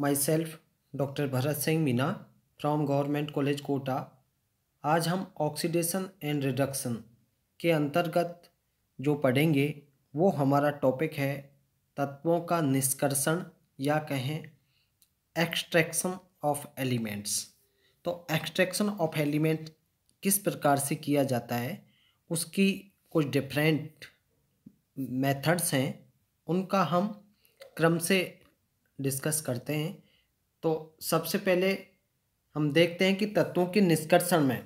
my myself doctor Bharat Singh Meena from government college Kota आज हम oxidation and reduction के अंतर्गत जो पढ़ेंगे वो हमारा टॉपिक है तत्वों का निष्कर्षण या कहें एक्सट्रैक्शन ऑफ एलिमेंट्स तो एक्सट्रैक्शन ऑफ एलिमेंट किस प्रकार से किया जाता है उसकी कुछ डिफरेंट मेथड्स हैं उनका हम क्रम से डिस्कस करते हैं तो सबसे पहले हम देखते हैं कि तत्वों के निष्कर्षण में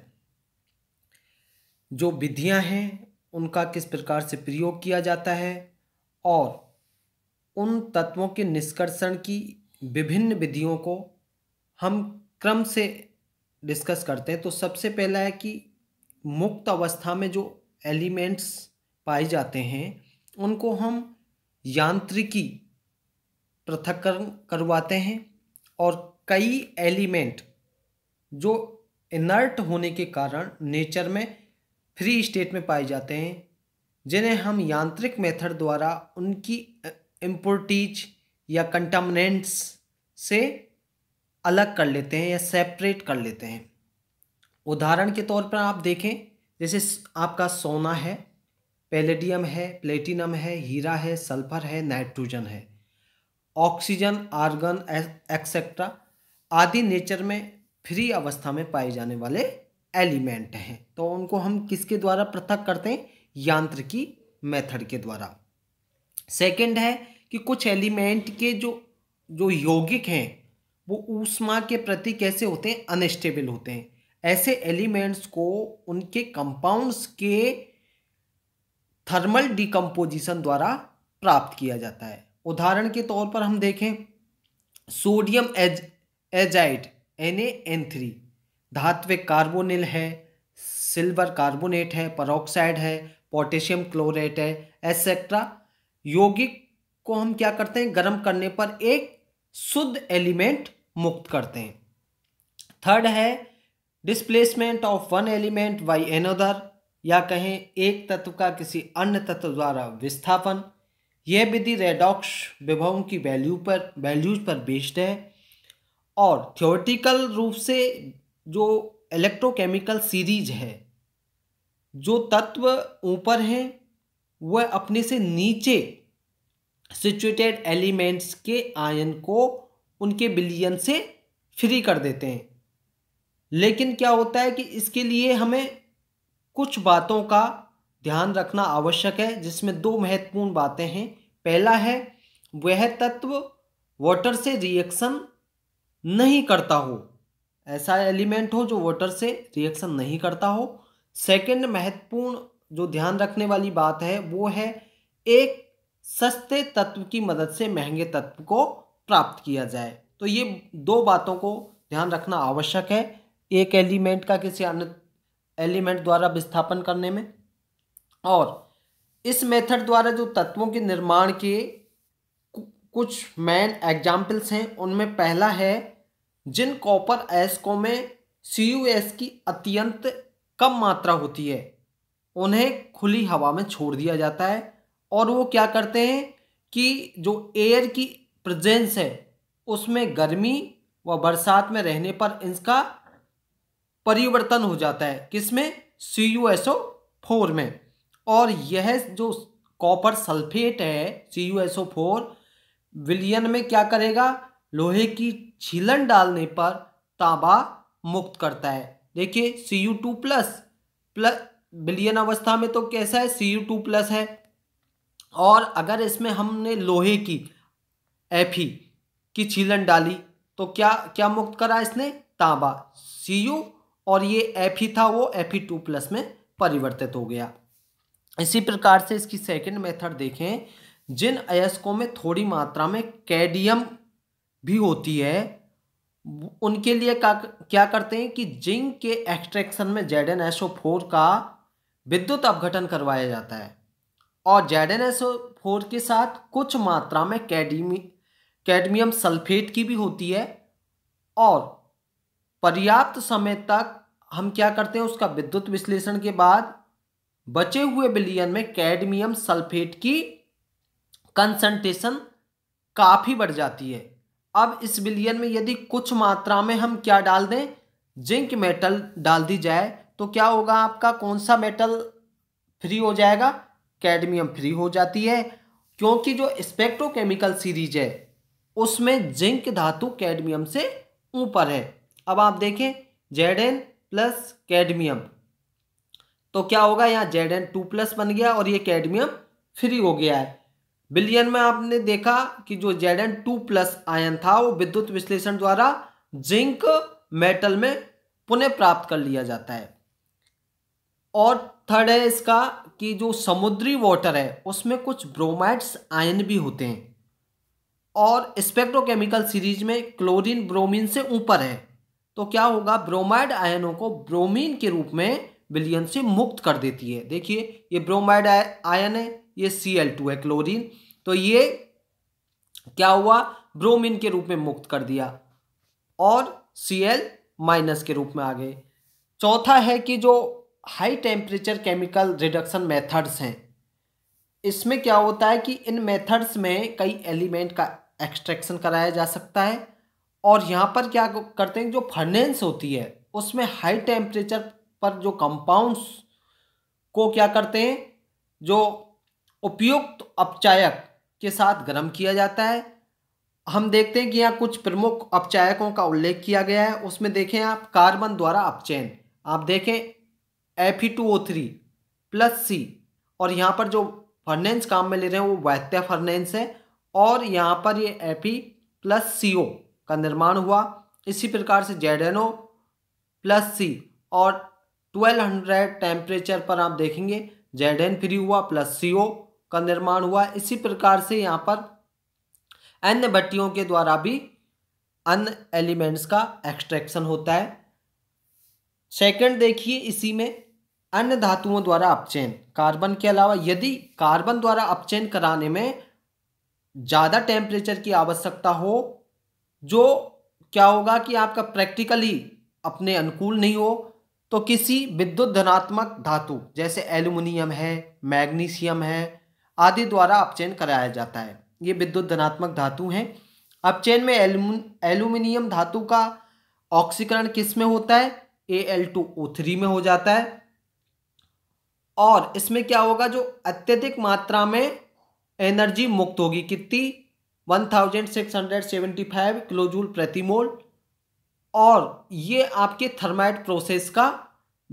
जो विधियां हैं उनका किस प्रकार से प्रयोग किया जाता है और उन तत्वों के निष्कर्षण की विभिन्न विधियों को हम क्रम से डिस्कस करते हैं तो सबसे पहला है कि मुक्त अवस्था में जो एलिमेंट्स पाए जाते हैं उनको हम यांत्रिकी पृथक्करण करवाते हैं और कई एलिमेंट जो इनर्ट होने के कारण नेचर में फ्री स्टेट में पाए जाते हैं जिन्हें हम यांत्रिक मेथड द्वारा उनकी इम्पोर्टीज या कंटामिनेंट्स से अलग कर लेते हैं या सेपरेट कर लेते हैं उदाहरण के तौर पर आप देखें जैसे आपका सोना है पैलेडियम है प्लेटिनम है हीरा है सल्फर है नाइट्रोजन है ऑक्सीजन आर्गन एक्सेट्रा आदि नेचर में फ्री अवस्था में पाए जाने वाले एलिमेंट हैं तो उनको हम किसके द्वारा पृथक करते हैं यांत्र की मेथड के द्वारा सेकंड है कि कुछ एलिमेंट के जो जो यौगिक हैं वो ऊष्मा के प्रति कैसे होते हैं अनस्टेबल होते हैं ऐसे एलिमेंट्स को उनके कंपाउंड्स के थर्मल डिकम्पोजिशन द्वारा प्राप्त किया जाता है उदाहरण के तौर पर हम देखें sodium az azide N N three धात्विक कार्बोनिल है सिल्वर कार्बोनेट है परोक्साइड है पोटेशियम क्लोरेट है एसेट्रा यौगिक को हम क्या करते हैं गर्म करने पर एक शुद्ध एलिमेंट मुक्त करते हैं थर्ड है displacement of one element by another या कहें एक तत्व का किसी अन्य तत्व द्वारा विस्थापन यह विधि रेडॉक्स विभवों की वैल्यू पर वैल्यूज पर बेस्ड है और थियोरटिकल रूप से जो इलेक्ट्रोकेमिकल सीरीज है जो तत्व ऊपर हैं वह अपने से नीचे सिचुएटेड एलिमेंट्स के आयन को उनके बिलियन से फ्री कर देते हैं लेकिन क्या होता है कि इसके लिए हमें कुछ बातों का ध्यान रखना आवश्यक है जिसमें दो महत्वपूर्ण बातें हैं पहला है वह तत्व वाटर से रिएक्शन नहीं करता हो ऐसा एलिमेंट हो जो वाटर से रिएक्शन नहीं करता हो सेकंड महत्वपूर्ण जो ध्यान रखने वाली बात है वो है एक सस्ते तत्व की मदद से महंगे तत्व को प्राप्त किया जाए तो ये दो बातों को ध्यान रखना आवश्यक है एक एलिमेंट का किसी अन्य एलिमेंट द्वारा विस्थापन करने में और इस मेथड द्वारा जो तत्वों के निर्माण के कुछ मेन एग्जाम्पल्स हैं उनमें पहला है जिन कॉपर एस्को में सी यू एस की अत्यंत कम मात्रा होती है उन्हें खुली हवा में छोड़ दिया जाता है और वो क्या करते हैं कि जो एयर की प्रेजेंस है उसमें गर्मी व बरसात में रहने पर इसका परिवर्तन हो जाता है किसमें C U S O four में और यह जो कॉपर सल्फेट है C U S O four विलियन में क्या करेगा लोहे की छीलन डालने पर तांबा मुक्त करता है देखिए C U two plus plus विलियन अवस्था में तो कैसा है सी यू टू प्लस है और अगर इसमें हमने लोहे की एफ ई की छीलन डाली तो क्या क्या मुक्त करा इसने तांबा सी यू और ये एफ ई था वो एफ ई टू प्लस में परिवर्तित हो गया इसी प्रकार से इसकी सेकंड मेथड देखें जिन अयस्कों में थोड़ी मात्रा में कैडियम भी होती है उनके लिए का क्या करते हैं कि जिंक के एक्सट्रैक्शन में Z N S O four का विद्युत अपघटन करवाया जाता है और Z N S O four के साथ कुछ मात्रा में कैडमी कैडमियम सल्फेट की भी होती है और पर्याप्त समय तक हम क्या करते हैं उसका विद्युत विश्लेषण के बाद बचे हुए बिलियन में कैडमियम सल्फेट की कंसंट्रेशन काफ़ी बढ़ जाती है अब इस बिलियन में यदि कुछ मात्रा में हम क्या डाल दें जिंक मेटल डाल दी जाए तो क्या होगा आपका कौन सा मेटल फ्री हो जाएगा कैडमियम फ्री हो जाती है क्योंकि जो स्पेक्ट्रोकेमिकल सीरीज है उसमें जिंक धातु कैडमियम से ऊपर है अब आप देखें जेड एन प्लस कैडमियम तो क्या होगा यहाँ जेड एन टू प्लस बन गया और ये कैडमियम फ्री हो गया है बिलियन में आपने देखा कि जो Z N two plus ion था वो विद्युत विश्लेषण द्वारा जिंक मेटल में पुनः प्राप्त कर लिया जाता है और थर्ड है इसका कि जो समुद्री वाटर है उसमें कुछ ब्रोमाइड्स आयन भी होते हैं और स्पेक्ट्रोकेमिकल सीरीज में क्लोरीन ब्रोमीन से ऊपर है तो क्या होगा ब्रोमाइड आयनों को ब्रोमीन के रूप में विलियन से मुक्त कर देती है देखिए ये ब्रोमाइड आयन है ये सी एल टू है क्लोरिन तो ये क्या हुआ ब्रोमिन के रूप में मुक्त कर दिया और सी एल माइनस के रूप में आ गए चौथा है कि जो high temperature chemical reduction methods हैं इसमें क्या होता है कि इन मेथड्स में कई एलिमेंट का एक्सट्रैक्शन कराया जा सकता है और यहाँ पर क्या करते हैं जो फर्नेंस होती है उसमें हाई टेम्परेचर पर जो कंपाउंड्स को क्या करते हैं जो उपयुक्त अपचायक के साथ गर्म किया जाता है हम देखते हैं कि यहाँ कुछ प्रमुख अपचायकों का उल्लेख किया गया है उसमें देखें आप कार्बन द्वारा अपचयन आप देखें F E two O three plus C और यहाँ पर जो फर्नेंस काम में ले रहे हैं वो वैत्य फर्नेंस है और यहाँ पर ये F E plus C O का निर्माण हुआ इसी प्रकार से Z N O plus C और ट्वेल्व हंड्रेड टेम्परेचर पर आप देखेंगे जेड एन फ्री हुआ प्लस सी ओ का निर्माण हुआ इसी प्रकार से यहाँ पर अन्य भट्टियों के द्वारा भी अन्य एलिमेंट्स का एक्सट्रैक्शन होता है सेकंड देखिए इसी में अन्य धातुओं द्वारा अपचयन कार्बन के अलावा यदि कार्बन द्वारा अपचयन कराने में ज़्यादा टेम्परेचर की आवश्यकता हो जो क्या होगा कि आपका प्रैक्टिकली अपने अनुकूल नहीं हो तो किसी विद्युत धनात्मक धातु जैसे एल्यूमिनियम है मैग्नीशियम है आदि द्वारा अपचयन कराया जाता है ये विद्युत धनात्मक धातु हैं अपचयन में एल्यूमिनियम धातु का ऑक्सीकरण किस में होता है A L two O three में हो जाता है और इसमें क्या होगा जो अत्यधिक मात्रा में एनर्जी मुक्त होगी कितनी one thousand six hundred seventy five kilojoule प्रति मोल और ये आपके थर्माइट प्रोसेस का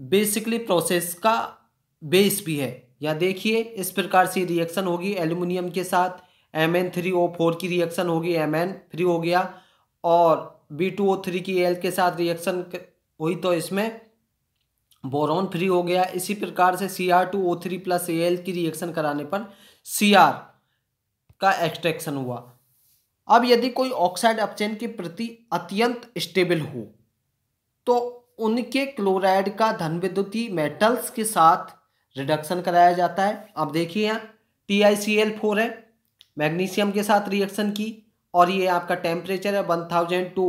बेसिकली प्रोसेस का बेस भी है या देखिए इस प्रकार से रिएक्शन होगी एल्यूमिनियम के साथ M N three O four की रिएक्शन होगी एम एन थ्री हो गया और बी टू ओ थ्री की एल के साथ रिएक्शन हुई तो इसमें बोरॉन फ्री हो गया इसी प्रकार से C R two O three plus A L की रिएक्शन कराने पर सी आर का एक्सट्रैक्शन हुआ अब यदि कोई ऑक्साइड अपचैन के प्रति अत्यंत स्टेबल हो तो उनके क्लोराइड का धन विद्युती मेटल्स के साथ रिडक्शन कराया जाता है अब देखिए यहाँ टी है मैग्नीशियम के साथ रिएक्शन की और ये आपका टेम्परेचर है one thousand two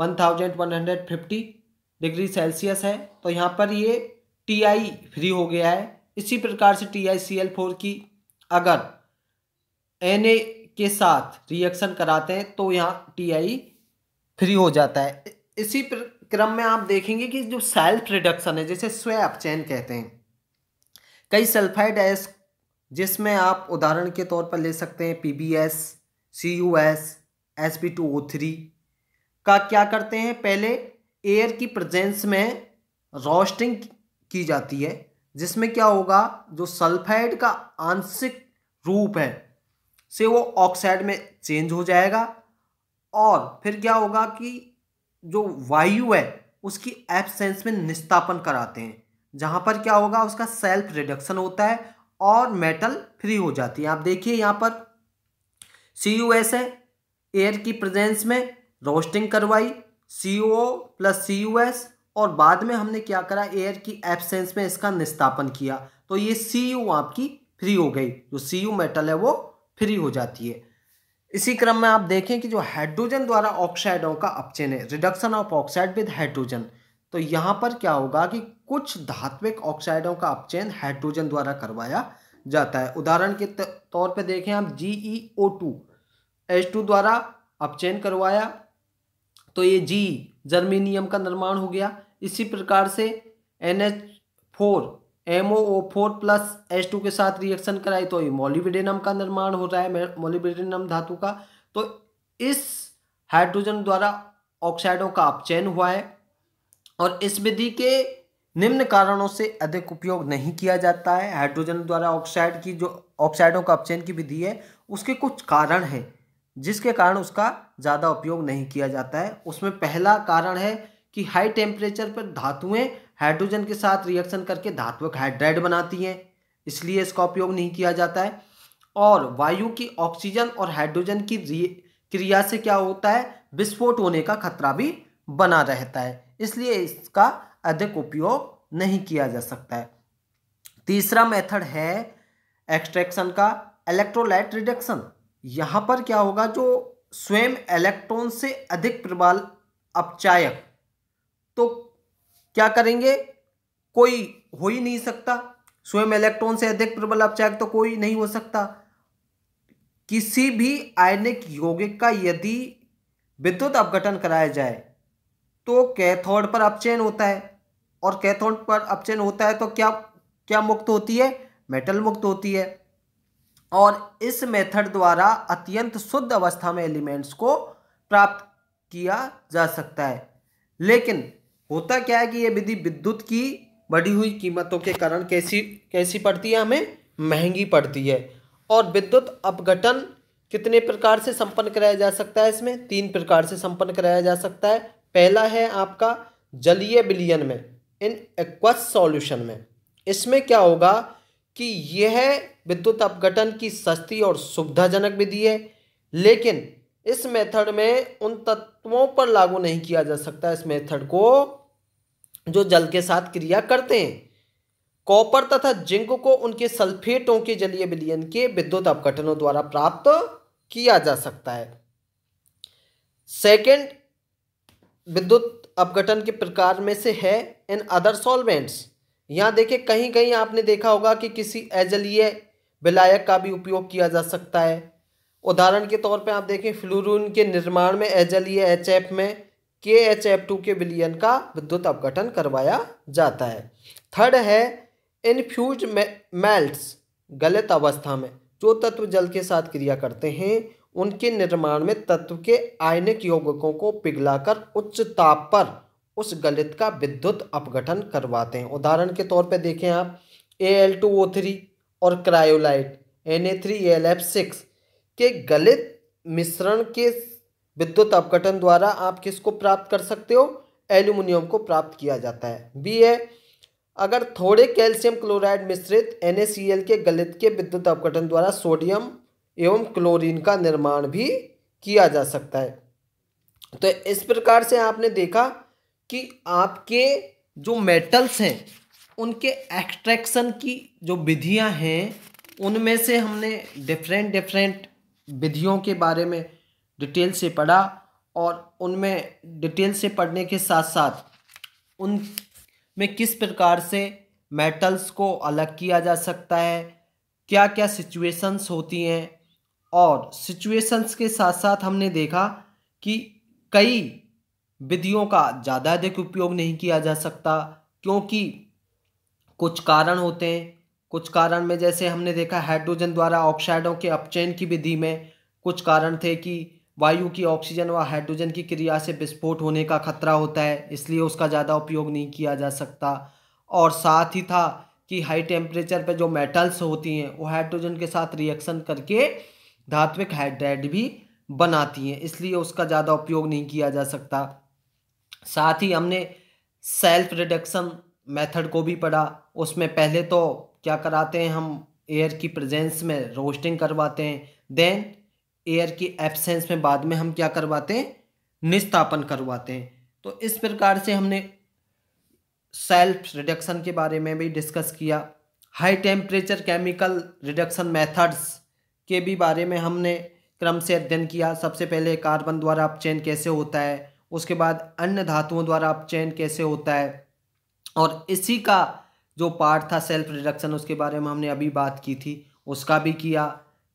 one thousand one hundred fifty degree Celsius है तो यहाँ पर ये टी फ्री हो गया है इसी प्रकार से टी की अगर एन के साथ रिएक्शन कराते हैं तो यहाँ टी फ्री हो जाता है इसी प्र क्रम में आप देखेंगे कि जो सेल्फ रिडक्शन है जैसे स्वे अपचैन कहते हैं कई सल्फाइड एस जिसमें आप उदाहरण के तौर पर ले सकते हैं P B S C U S S P two O three का क्या करते हैं पहले एयर की प्रेजेंस में रोस्टिंग की जाती है जिसमें क्या होगा जो सल्फाइड का आंशिक रूप है से वो ऑक्साइड में चेंज हो जाएगा और फिर क्या होगा कि जो वायु है उसकी एब्सेंस में निस्तापन कराते हैं जहाँ पर क्या होगा उसका सेल्फ रिडक्शन होता है और मेटल फ्री हो जाती है आप देखिए यहाँ पर सी यू एस है एयर की प्रेजेंस में रोस्टिंग करवाई C O plus C U S और बाद में हमने क्या करा एयर की एब्सेंस में इसका निस्तापन किया तो ये सी यू आपकी फ्री हो गई जो सी यू मेटल है वो फ्री हो जाती है इसी क्रम में आप देखें कि जो हाइड्रोजन द्वारा ऑक्साइडों का अपचयन है reduction of oxide with hydrogen तो यहाँ पर क्या होगा कि कुछ धात्विक ऑक्साइडों का अपचयन हाइड्रोजन द्वारा करवाया जाता है उदाहरण के तौर पर देखें आप G E O two H two द्वारा अपचयन करवाया तो ये जी जर्मीनियम का निर्माण हो गया इसी प्रकार से N H four M O four plus H two के साथ रिएक्शन कराई तो ये मोलिविडेनम का निर्माण हो रहा है मोलिविडेनम धातु का तो इस हाइड्रोजन द्वारा ऑक्साइडों का अपचयन हुआ है और इस विधि के निम्न कारणों से अधिक उपयोग नहीं किया जाता है हाइड्रोजन द्वारा ऑक्साइड की जो ऑक्साइडों का अपचयन की विधि है उसके कुछ कारण हैं जिसके कारण उसका ज़्यादा उपयोग नहीं किया जाता है उसमें पहला कारण है कि हाई टेम्परेचर पर धातुएं हाइड्रोजन के साथ रिएक्शन करके धात्विक हाइड्राइड बनाती हैं इसलिए इसका उपयोग नहीं किया जाता है और वायु की ऑक्सीजन और हाइड्रोजन की क्रिया से क्या होता है विस्फोट होने का खतरा भी बना रहता है इसलिए इसका अधिक उपयोग नहीं किया जा सकता है तीसरा मेथड है एक्सट्रैक्शन का इलेक्ट्रोलाइट रिडक्शन यहाँ पर क्या होगा जो स्वयं इलेक्ट्रॉन से अधिक प्रबल अपचायक तो क्या करेंगे कोई हो ही नहीं सकता स्वयं इलेक्ट्रॉन से अधिक प्रबल अपचायक तो कोई नहीं हो सकता किसी भी आयनिक यौगिक का यदि विद्युत अपघटन कराया जाए तो कैथोड पर अपचयन होता है और कैथोड पर अपचयन होता है तो क्या क्या मुक्त होती है मेटल मुक्त होती है और इस मेथड द्वारा अत्यंत शुद्ध अवस्था में एलिमेंट्स को प्राप्त किया जा सकता है लेकिन होता क्या है कि ये विधि विद्युत की बढ़ी हुई कीमतों के कारण कैसी कैसी पड़ती है हमें महंगी पड़ती है और विद्युत अपघटन कितने प्रकार से संपन्न कराया जा सकता है इसमें तीन प्रकार से संपन्न कराया जा सकता है पहला है आपका जलीय बिलियन में इन एक्वस सॉल्यूशन में इसमें क्या होगा कि यह विद्युत अपघटन की सस्ती और सुविधाजनक विधि है लेकिन इस मेथड में उन तत्वों पर लागू नहीं किया जा सकता इस मेथड को जो जल के साथ क्रिया करते हैं कॉपर तथा जिंक को उनके सल्फेटों के जलीय विलियन के विद्युत अपघटनों द्वारा प्राप्त किया जा सकता है सेकंड विद्युत अपघटन के प्रकार में से है इन अदर सॉल्वेंट्स यहाँ देखिए कहीं कहीं आपने देखा होगा कि किसी एजलीय विलायक का भी उपयोग किया जा सकता है उदाहरण के तौर पे आप देखें फ्लूरून के निर्माण में एजलीय एच में के एच एफ टू के विलियन का विद्युत अपघटन करवाया जाता है थर्ड है इनफ्यूज मेल्ट्स गलत अवस्था में जो तत्व जल के साथ क्रिया करते हैं उनके निर्माण में तत्व के आयनिक यौगिकों को पिघलाकर उच्च ताप पर उस गलित का विद्युत अपघटन करवाते हैं उदाहरण के तौर पे देखें आप A L two O three और cryolite N A three L F six के गलित मिश्रण के विद्युत अपघटन द्वारा आप किसको प्राप्त कर सकते हो एल्यूमिनियम को प्राप्त किया जाता है बी है अगर थोड़े कैल्शियम क्लोराइड मिश्रित एन के गलित के विद्युत अपघटन द्वारा सोडियम एवं क्लोरीन का निर्माण भी किया जा सकता है तो इस प्रकार से आपने देखा कि आपके जो मेटल्स हैं उनके एक्सट्रैक्शन की जो विधियां हैं उनमें से हमने डिफरेंट डिफरेंट विधियों के बारे में डिटेल से पढ़ा और उनमें डिटेल से पढ़ने के साथ साथ उन में किस प्रकार से मेटल्स को अलग किया जा सकता है क्या क्या सिचुएशंस होती हैं और सिचुएशंस के साथ साथ हमने देखा कि कई विधियों का ज़्यादा अधिक उपयोग नहीं किया जा सकता क्योंकि कुछ कारण होते हैं कुछ कारण में जैसे हमने देखा हाइड्रोजन द्वारा ऑक्साइडों के अपचयन की विधि में कुछ कारण थे कि वायु की ऑक्सीजन व हाइड्रोजन की क्रिया से विस्फोट होने का खतरा होता है इसलिए उसका ज़्यादा उपयोग नहीं किया जा सकता और साथ ही था कि हाई टेम्परेचर पर जो मेटल्स होती हैं वो हाइड्रोजन के साथ रिएक्शन करके धात्विक हाइड्राइड भी बनाती हैं इसलिए उसका ज़्यादा उपयोग नहीं किया जा सकता साथ ही हमने सेल्फ रिडक्शन मेथड को भी पढ़ा उसमें पहले तो क्या कराते हैं हम एयर की प्रेजेंस में रोस्टिंग करवाते हैं देन एयर की एब्सेंस में बाद में हम क्या करवाते हैं निस्तापन करवाते हैं तो इस प्रकार से हमने सेल्फ रिडक्शन के बारे में भी डिस्कस किया high temperature chemical reduction methods के भी बारे में हमने क्रम से अध्ययन किया सबसे पहले कार्बन द्वारा अपचयन कैसे होता है उसके बाद अन्य धातुओं द्वारा अपचयन कैसे होता है और इसी का जो पार्ट था सेल्फ रिडक्शन उसके बारे में हमने अभी बात की थी उसका भी किया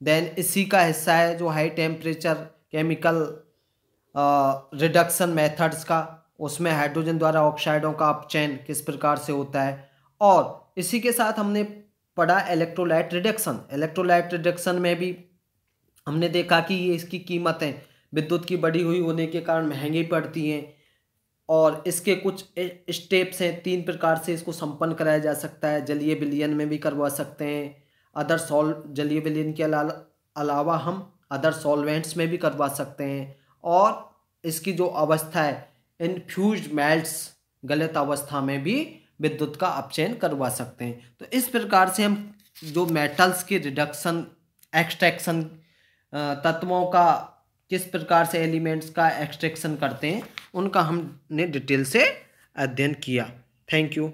देन इसी का हिस्सा है जो high temperature chemical reduction methods का उसमें हाइड्रोजन द्वारा ऑक्साइडों का अपचयन किस प्रकार से होता है और इसी के साथ हमने पढ़ा इलेक्ट्रोलाइट रिडक्शन इलेक्ट्रोलाइट रिडक्शन में भी हमने देखा कि ये इसकी कीमतें विद्युत की बढ़ी हुई होने के कारण महंगी पड़ती हैं और इसके कुछ स्टेप्स हैं तीन प्रकार से इसको संपन्न कराया जा सकता है जलीय बिलियन में भी करवा सकते हैं अदर सॉल जलीय विलयन के अलावा हम अदर सॉल्वेंट्स में भी करवा सकते हैं और इसकी जो अवस्था है इनफ्यूज मेल्ट्स गलत अवस्था में भी विद्युत का अपचयन करवा सकते हैं तो इस प्रकार से हम जो मेटल्स की रिडक्शन एक्सट्रैक्शन तत्वों का किस प्रकार से एलिमेंट्स का एक्सट्रैक्शन करते हैं उनका हमने डिटेल से अध्ययन किया थैंक यू